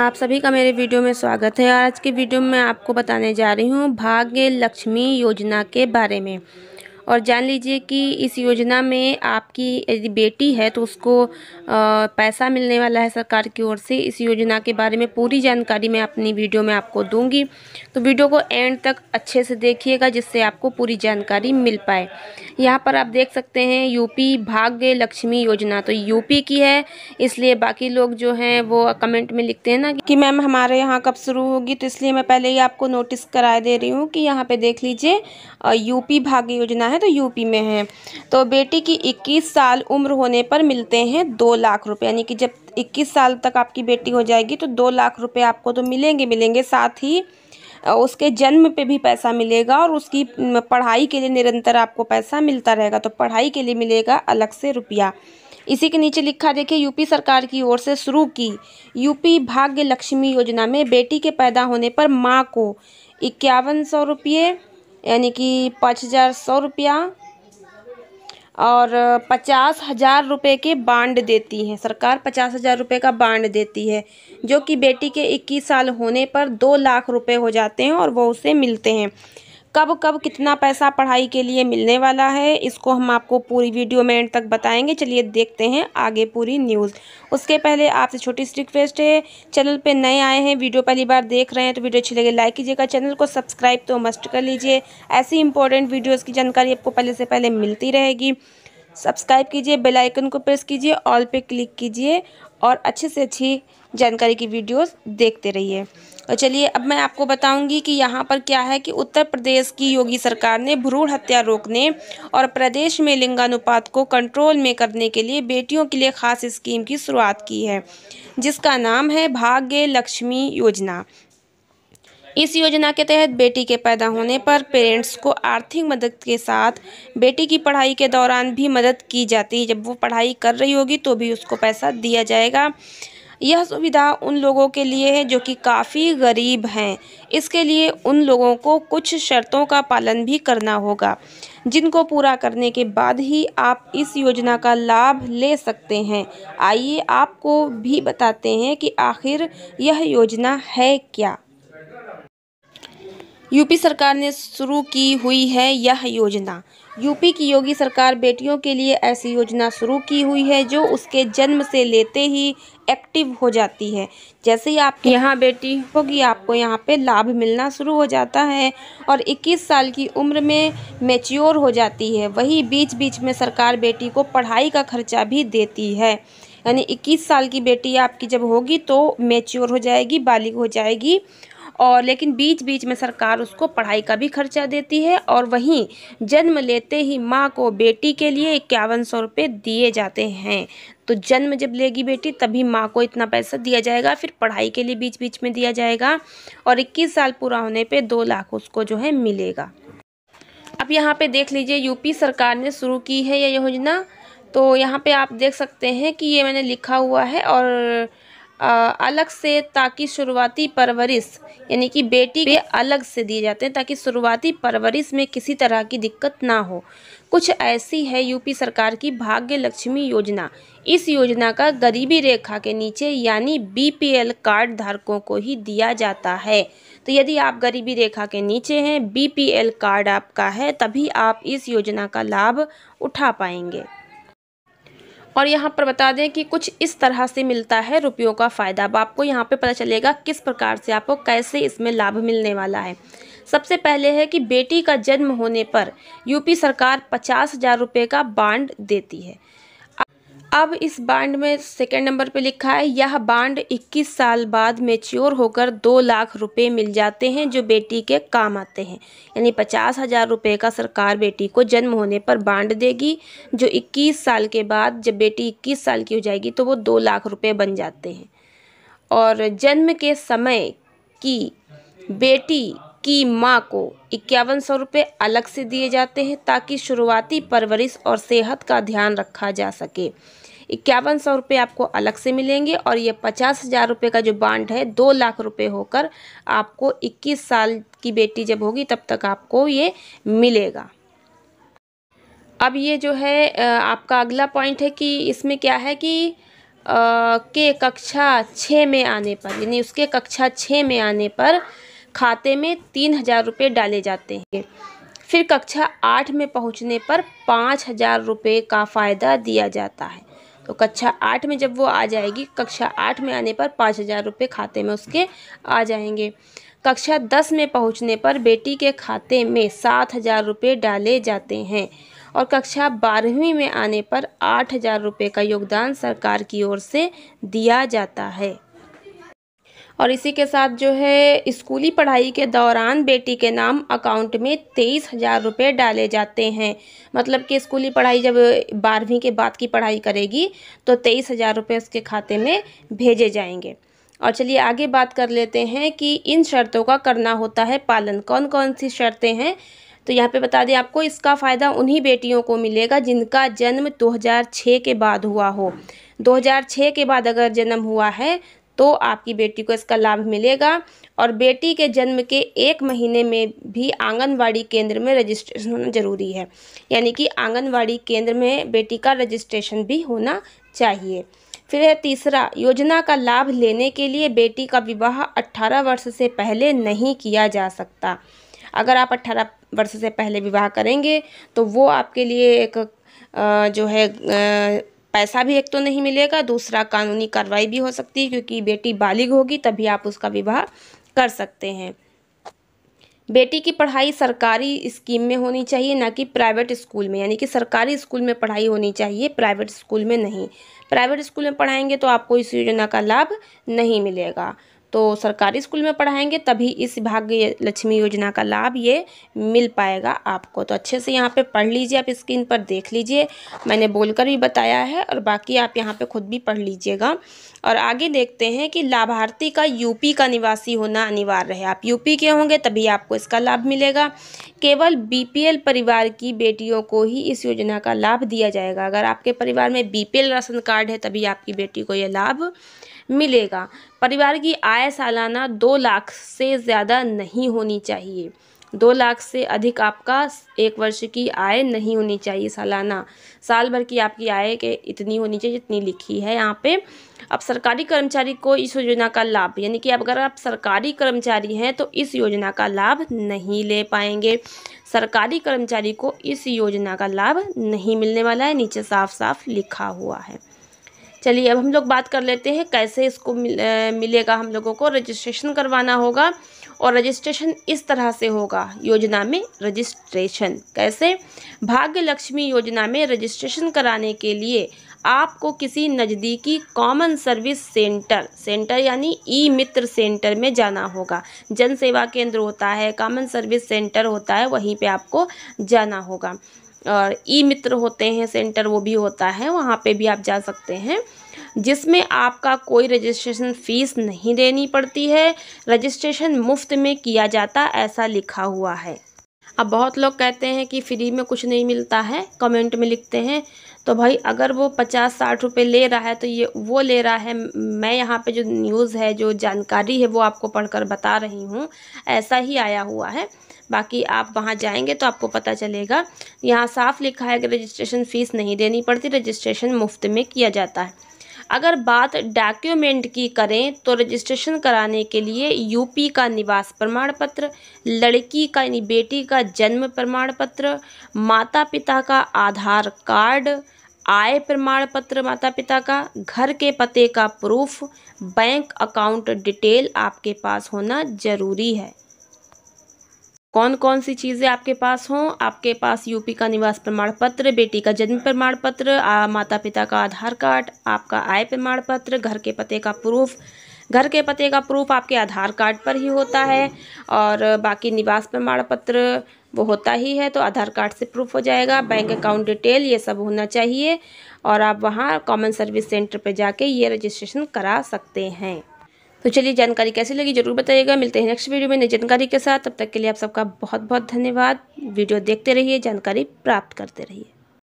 आप सभी का मेरे वीडियो में स्वागत है आज के वीडियो में आपको बताने जा रही हूँ भाग्य लक्ष्मी योजना के बारे में और जान लीजिए कि इस योजना में आपकी यदि बेटी है तो उसको पैसा मिलने वाला है सरकार की ओर से इस योजना के बारे में पूरी जानकारी मैं अपनी वीडियो में आपको दूंगी तो वीडियो को एंड तक अच्छे से देखिएगा जिससे आपको पूरी जानकारी मिल पाए यहाँ पर आप देख सकते हैं यूपी भाग्य लक्ष्मी योजना तो यूपी की है इसलिए बाकी लोग जो हैं वो कमेंट में लिखते हैं ना कि मैम हमारे यहाँ कब शुरू होगी तो इसलिए मैं पहले ही आपको नोटिस कराए दे रही हूँ कि यहाँ पर देख लीजिए यूपी भाग्य योजना है तो यूपी में है तो बेटी की 21 साल उम्र होने पर मिलते हैं दो लाख रुपए यानी कि जब 21 साल तक आपकी बेटी हो जाएगी तो दो लाख रुपए आपको तो मिलेंगे मिलेंगे साथ ही उसके जन्म पे भी पैसा मिलेगा और उसकी पढ़ाई के लिए निरंतर आपको पैसा मिलता रहेगा तो पढ़ाई के लिए मिलेगा अलग से रुपया इसी के नीचे लिखा देखिए यूपी सरकार की ओर से शुरू की यूपी भाग्य लक्ष्मी योजना में बेटी के पैदा होने पर माँ को इक्यावन सौ रुपये यानी कि पाँच हज़ार सौ रुपया और पचास हज़ार रुपये के बांड देती है सरकार पचास हज़ार रुपये का बांड देती है जो कि बेटी के इक्कीस साल होने पर दो लाख रुपए हो जाते हैं और वो उसे मिलते हैं कब कब कितना पैसा पढ़ाई के लिए मिलने वाला है इसको हम आपको पूरी वीडियो में एंड तक बताएंगे चलिए देखते हैं आगे पूरी न्यूज़ उसके पहले आपसे छोटी सी रिक्वेस्ट है चैनल पे नए आए हैं वीडियो पहली बार देख रहे हैं तो वीडियो अच्छी लगे लाइक कीजिएगा चैनल को सब्सक्राइब तो मस्ट कर लीजिए ऐसी इंपॉर्टेंट वीडियोज़ की जानकारी आपको पहले से पहले मिलती रहेगी सब्सक्राइब कीजिए बेलाइकन को प्रेस कीजिए ऑल पर क्लिक कीजिए और अच्छे से अच्छी जानकारी की वीडियोस देखते रहिए और चलिए अब मैं आपको बताऊंगी कि यहाँ पर क्या है कि उत्तर प्रदेश की योगी सरकार ने भ्रूण हत्या रोकने और प्रदेश में लिंगानुपात को कंट्रोल में करने के लिए बेटियों के लिए खास स्कीम की शुरुआत की है जिसका नाम है भाग्य लक्ष्मी योजना इस योजना के तहत बेटी के पैदा होने पर पेरेंट्स को आर्थिक मदद के साथ बेटी की पढ़ाई के दौरान भी मदद की जाती है जब वो पढ़ाई कर रही होगी तो भी उसको पैसा दिया जाएगा यह सुविधा उन लोगों के लिए है जो कि काफ़ी गरीब हैं इसके लिए उन लोगों को कुछ शर्तों का पालन भी करना होगा जिनको पूरा करने के बाद ही आप इस योजना का लाभ ले सकते हैं आइए आपको भी बताते हैं कि आखिर यह योजना है क्या यूपी सरकार ने शुरू की हुई है यह योजना यूपी की योगी सरकार बेटियों के लिए ऐसी योजना शुरू की हुई है जो उसके जन्म से लेते ही एक्टिव हो जाती है जैसे ही आपके यहाँ बेटी होगी आपको यहाँ पे लाभ मिलना शुरू हो जाता है और 21 साल की उम्र में मेच्योर हो जाती है वही बीच बीच में सरकार बेटी को पढ़ाई का खर्चा भी देती है यानी 21 साल की बेटी आपकी जब होगी तो मेच्योर हो जाएगी बालिग हो जाएगी और लेकिन बीच बीच में सरकार उसको पढ़ाई का भी खर्चा देती है और वहीं जन्म लेते ही माँ को बेटी के लिए इक्यावन सौ रुपये दिए जाते हैं तो जन्म जब लेगी बेटी तभी माँ को इतना पैसा दिया जाएगा फिर पढ़ाई के लिए बीच बीच में दिया जाएगा और इक्कीस साल पूरा होने पर दो लाख उसको जो है मिलेगा अब यहाँ पर देख लीजिए यूपी सरकार ने शुरू की है यह योजना तो यहाँ पे आप देख सकते हैं कि ये मैंने लिखा हुआ है और अलग से ताकि शुरुआती परवरिश यानी कि बेटी के अलग से दिए जाते हैं ताकि शुरुआती परवरिश में किसी तरह की दिक्कत ना हो कुछ ऐसी है यूपी सरकार की भाग्य लक्ष्मी योजना इस योजना का गरीबी रेखा के नीचे यानी बीपीएल कार्ड धारकों को ही दिया जाता है तो यदि आप गरीबी रेखा के नीचे हैं बीपीएल कार्ड आपका है तभी आप इस योजना का लाभ उठा पाएंगे और यहाँ पर बता दें कि कुछ इस तरह से मिलता है रुपयों का फ़ायदा अब आपको यहाँ पे पता चलेगा किस प्रकार से आपको कैसे इसमें लाभ मिलने वाला है सबसे पहले है कि बेटी का जन्म होने पर यूपी सरकार पचास हज़ार रुपये का बांड देती है अब इस बांड में सेकंड नंबर पे लिखा है यह बांड 21 साल बाद मेच्योर होकर दो लाख रुपए मिल जाते हैं जो बेटी के काम आते हैं यानी पचास हज़ार रुपये का सरकार बेटी को जन्म होने पर बांड देगी जो 21 साल के बाद जब बेटी 21 साल की हो जाएगी तो वो दो लाख रुपए बन जाते हैं और जन्म के समय की बेटी की माँ को इक्यावन सौ रुपये अलग से दिए जाते हैं ताकि शुरुआती परवरिश और सेहत का ध्यान रखा जा सके इक्यावन सौ रुपये आपको अलग से मिलेंगे और ये पचास हज़ार रुपये का जो बांड है दो लाख रुपये होकर आपको इक्कीस साल की बेटी जब होगी तब तक आपको ये मिलेगा अब ये जो है आपका अगला पॉइंट है कि इसमें क्या है कि आ, के कक्षा छः में आने पर यानी उसके कक्षा छः में आने पर खाते में तीन हज़ार रुपये डाले जाते हैं फिर कक्षा आठ में पहुंचने पर पाँच हज़ार रुपये का फ़ायदा दिया जाता है तो कक्षा आठ में जब वो आ जाएगी कक्षा आठ में आने पर पाँच हज़ार रुपये खाते में उसके आ जाएंगे कक्षा दस में पहुंचने पर बेटी के खाते में सात हज़ार रुपये डाले जाते हैं और कक्षा बारहवीं में आने पर आठ हज़ार रुपये का योगदान सरकार की ओर से दिया जाता है और इसी के साथ जो है स्कूली पढ़ाई के दौरान बेटी के नाम अकाउंट में तेईस हज़ार रुपये डाले जाते हैं मतलब कि स्कूली पढ़ाई जब बारहवीं के बाद की पढ़ाई करेगी तो तेईस हज़ार रुपये उसके खाते में भेजे जाएंगे और चलिए आगे बात कर लेते हैं कि इन शर्तों का करना होता है पालन कौन कौन सी शर्तें हैं तो यहाँ पे बता दें आपको इसका फ़ायदा उन्हीं बेटियों को मिलेगा जिनका जन्म 2006 के बाद हुआ हो 2006 के बाद अगर जन्म हुआ है तो आपकी बेटी को इसका लाभ मिलेगा और बेटी के जन्म के एक महीने में भी आंगनवाड़ी केंद्र में रजिस्ट्रेशन होना ज़रूरी है यानी कि आंगनवाड़ी केंद्र में बेटी का रजिस्ट्रेशन भी होना चाहिए फिर है तीसरा योजना का लाभ लेने के लिए बेटी का विवाह 18 वर्ष से पहले नहीं किया जा सकता अगर आप 18 वर्ष से पहले विवाह करेंगे तो वो आपके लिए एक जो है पैसा भी एक तो नहीं मिलेगा दूसरा कानूनी कार्रवाई भी हो सकती है क्योंकि बेटी बालिग होगी तभी आप उसका विवाह कर सकते हैं बेटी की पढ़ाई सरकारी स्कीम में होनी चाहिए ना कि प्राइवेट स्कूल में यानी कि सरकारी स्कूल में पढ़ाई होनी चाहिए प्राइवेट स्कूल में नहीं प्राइवेट स्कूल में पढ़ाएंगे तो आपको इस योजना का लाभ नहीं मिलेगा तो सरकारी स्कूल में पढ़ाएंगे तभी इस भाग्य लक्ष्मी योजना का लाभ ये मिल पाएगा आपको तो अच्छे से यहाँ पे पढ़ लीजिए आप स्क्रीन पर देख लीजिए मैंने बोलकर भी बताया है और बाकी आप यहाँ पे खुद भी पढ़ लीजिएगा और आगे देखते हैं कि लाभार्थी का यूपी का निवासी होना अनिवार्य है आप यूपी के होंगे तभी आपको इसका लाभ मिलेगा केवल बी परिवार की बेटियों को ही इस योजना का लाभ दिया जाएगा अगर आपके परिवार में बी राशन कार्ड है तभी आपकी बेटी को यह लाभ मिलेगा परिवार की आय सालाना दो लाख से ज़्यादा नहीं होनी चाहिए दो लाख से अधिक आपका एक वर्ष की आय नहीं होनी चाहिए सालाना साल भर की आपकी आय के इतनी होनी चाहिए जितनी लिखी है यहाँ पे अब सरकारी कर्मचारी को इस योजना का लाभ यानी कि अब अगर आप सरकारी कर्मचारी हैं तो इस योजना का लाभ नहीं ले पाएंगे सरकारी कर्मचारी को इस योजना का लाभ नहीं मिलने वाला है नीचे साफ साफ लिखा हुआ है चलिए अब हम लोग बात कर लेते हैं कैसे इसको मिलेगा हम लोगों को रजिस्ट्रेशन करवाना होगा और रजिस्ट्रेशन इस तरह से होगा योजना में रजिस्ट्रेशन कैसे भाग्य लक्ष्मी योजना में रजिस्ट्रेशन कराने के लिए आपको किसी नज़दीकी कॉमन सर्विस सेंटर सेंटर यानी ई मित्र सेंटर में जाना होगा जन सेवा केंद्र होता है कॉमन सर्विस सेंटर होता है वहीं पे आपको जाना होगा और ई मित्र होते हैं सेंटर वो भी होता है वहाँ पे भी आप जा सकते हैं जिसमें आपका कोई रजिस्ट्रेशन फ़ीस नहीं देनी पड़ती है रजिस्ट्रेशन मुफ्त में किया जाता ऐसा लिखा हुआ है अब बहुत लोग कहते हैं कि फ्री में कुछ नहीं मिलता है कमेंट में लिखते हैं तो भाई अगर वो पचास साठ रुपये ले रहा है तो ये वो ले रहा है मैं यहाँ पे जो न्यूज़ है जो जानकारी है वो आपको पढ़कर बता रही हूँ ऐसा ही आया हुआ है बाकी आप वहाँ जाएंगे तो आपको पता चलेगा यहाँ साफ लिखा है कि रजिस्ट्रेशन फ़ीस नहीं देनी पड़ती रजिस्ट्रेशन मुफ्त में किया जाता है अगर बात डॉक्यूमेंट की करें तो रजिस्ट्रेशन कराने के लिए यूपी का निवास प्रमाण पत्र लड़की का यानी बेटी का जन्म प्रमाण पत्र माता पिता का आधार कार्ड आय प्रमाण पत्र माता पिता का घर के पते का प्रूफ बैंक अकाउंट डिटेल आपके पास होना ज़रूरी है कौन कौन सी चीज़ें आपके पास हों आपके पास यूपी का निवास प्रमाण पत्र बेटी का जन्म प्रमाण पत्र माता पिता का आधार कार्ड आपका आय प्रमाण पत्र घर के पते का प्रूफ घर के पते का प्रूफ आपके आधार कार्ड पर ही होता है और बाकी निवास प्रमाण पत्र वो होता ही है तो आधार कार्ड से प्रूफ हो जाएगा बैंक अकाउंट डिटेल ये सब होना चाहिए और आप वहाँ कॉमन सर्विस सेंटर पर जाके ये रजिस्ट्रेशन करा सकते हैं तो चलिए जानकारी कैसी लगी जरूर बताइएगा मिलते हैं नेक्स्ट वीडियो में नई जानकारी के साथ तब तक के लिए आप सबका बहुत बहुत धन्यवाद वीडियो देखते रहिए जानकारी प्राप्त करते रहिए